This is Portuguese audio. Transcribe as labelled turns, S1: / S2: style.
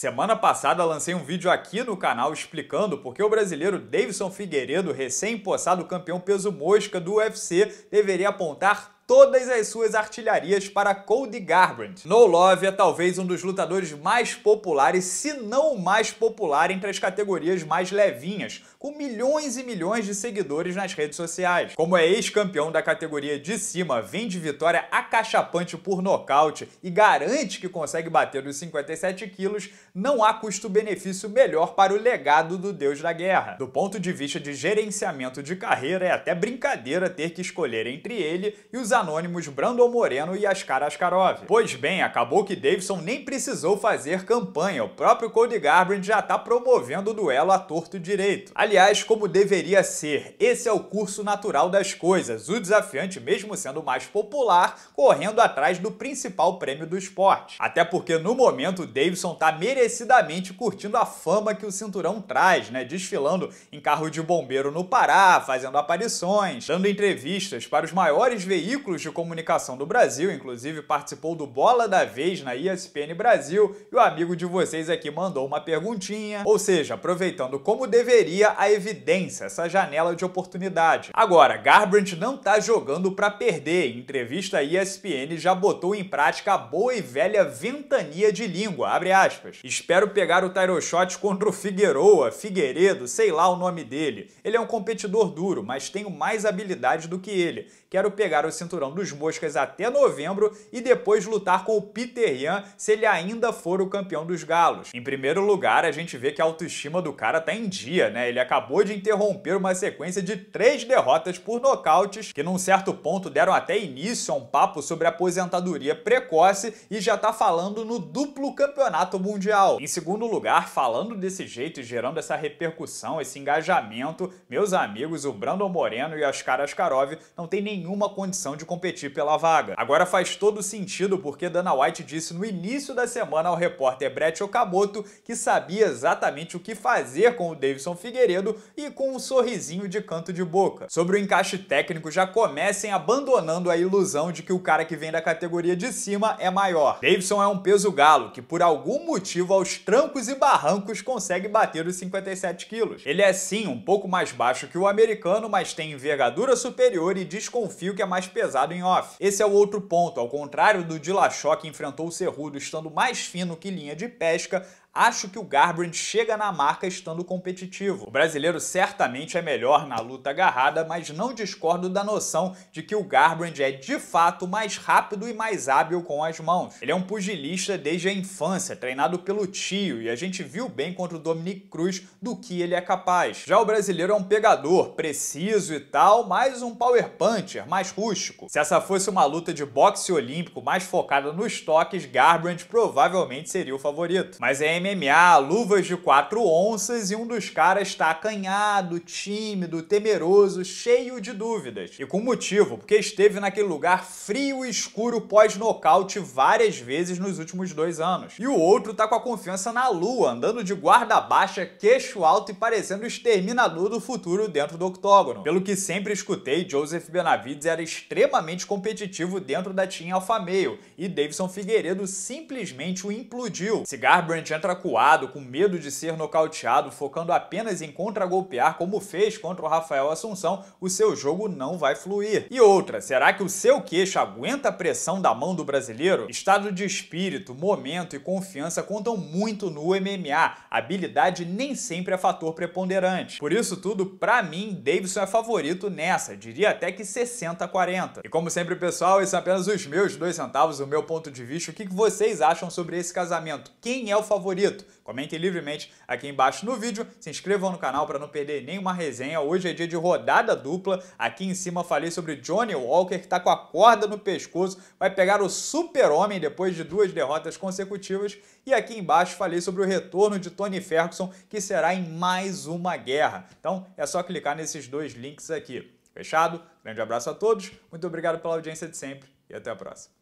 S1: Semana passada lancei um vídeo aqui no canal explicando por que o brasileiro Davidson Figueiredo, recém-possado campeão peso mosca do UFC, deveria apontar todas as suas artilharias para Cody Garbrandt. No Love é talvez um dos lutadores mais populares, se não o mais popular entre as categorias mais levinhas, com milhões e milhões de seguidores nas redes sociais. Como é ex-campeão da categoria de cima, vem de vitória acachapante por nocaute e garante que consegue bater os 57 quilos, não há custo-benefício melhor para o legado do deus da guerra. Do ponto de vista de gerenciamento de carreira, é até brincadeira ter que escolher entre ele e os anônimos Brandon Moreno e Askar Askarov. Pois bem, acabou que Davidson nem precisou fazer campanha, o próprio Cody Garbrandt já está promovendo o duelo a torto direito. Aliás, como deveria ser, esse é o curso natural das coisas, o desafiante, mesmo sendo mais popular, correndo atrás do principal prêmio do esporte. Até porque no momento Davidson está merecidamente curtindo a fama que o cinturão traz, né? Desfilando em carro de bombeiro no Pará, fazendo aparições, dando entrevistas para os maiores veículos veículos de comunicação do Brasil, inclusive participou do Bola da Vez na ESPN Brasil, e o amigo de vocês aqui mandou uma perguntinha, ou seja, aproveitando como deveria a evidência, essa janela de oportunidade. Agora, Garbrandt não tá jogando para perder. Em entrevista à ESPN já botou em prática a boa e velha ventania de língua, abre aspas. Espero pegar o Tyro Shot contra o Figueroa, Figueiredo, sei lá o nome dele. Ele é um competidor duro, mas tenho mais habilidade do que ele. Quero pegar o cinturão dos Moscas até novembro e depois lutar com o Peter Yan se ele ainda for o campeão dos Galos. Em primeiro lugar, a gente vê que a autoestima do cara tá em dia, né? Ele acabou de interromper uma sequência de três derrotas por nocautes, que num certo ponto deram até início a um papo sobre aposentadoria precoce e já tá falando no duplo campeonato mundial. Em segundo lugar, falando desse jeito e gerando essa repercussão, esse engajamento, meus amigos, o Brandon Moreno e Oscar Askarov não tem nem nenhuma condição de competir pela vaga. Agora faz todo sentido porque Dana White disse no início da semana ao repórter Brett Okamoto que sabia exatamente o que fazer com o Davidson Figueiredo e com um sorrisinho de canto de boca. Sobre o encaixe técnico, já comecem abandonando a ilusão de que o cara que vem da categoria de cima é maior. Davidson é um peso galo que por algum motivo aos trancos e barrancos consegue bater os 57 quilos. Ele é sim um pouco mais baixo que o americano, mas tem envergadura superior e desconforto confio que é mais pesado em off. Esse é o outro ponto, ao contrário do Dilachó que enfrentou o Cerrudo estando mais fino que linha de pesca, acho que o Garbrandt chega na marca estando competitivo. O brasileiro certamente é melhor na luta agarrada, mas não discordo da noção de que o Garbrandt é de fato mais rápido e mais hábil com as mãos. Ele é um pugilista desde a infância, treinado pelo tio, e a gente viu bem contra o Dominic Cruz do que ele é capaz. Já o brasileiro é um pegador, preciso e tal, mais um power puncher, mais rústico. Se essa fosse uma luta de boxe olímpico mais focada nos toques, Garbrandt provavelmente seria o favorito. Mas é MMA, luvas de 4 onças e um dos caras está acanhado, tímido, temeroso, cheio de dúvidas. E com motivo, porque esteve naquele lugar frio e escuro pós-nocaute várias vezes nos últimos dois anos. E o outro tá com a confiança na lua, andando de guarda baixa, queixo alto e parecendo o exterminador do futuro dentro do octógono. Pelo que sempre escutei, Joseph Benavides era extremamente competitivo dentro da Team Alpha Male e Davidson Figueiredo simplesmente o implodiu. Cigar Brandt entra acuado, com medo de ser nocauteado, focando apenas em contra-golpear, como fez contra o Rafael Assunção, o seu jogo não vai fluir. E outra, será que o seu queixo aguenta a pressão da mão do brasileiro? Estado de espírito, momento e confiança contam muito no MMA. Habilidade nem sempre é fator preponderante. Por isso tudo, para mim, Davidson é favorito nessa, diria até que 60-40. E como sempre, pessoal, esses são é apenas os meus dois centavos, o meu ponto de vista. O que vocês acham sobre esse casamento? Quem é o favorito? favorito? Comentem livremente aqui embaixo no vídeo, se inscrevam no canal para não perder nenhuma resenha. Hoje é dia de rodada dupla. Aqui em cima falei sobre Johnny Walker, que está com a corda no pescoço, vai pegar o super-homem depois de duas derrotas consecutivas. E aqui embaixo falei sobre o retorno de Tony Ferguson, que será em mais uma guerra. Então é só clicar nesses dois links aqui. Fechado? Grande abraço a todos, muito obrigado pela audiência de sempre e até a próxima.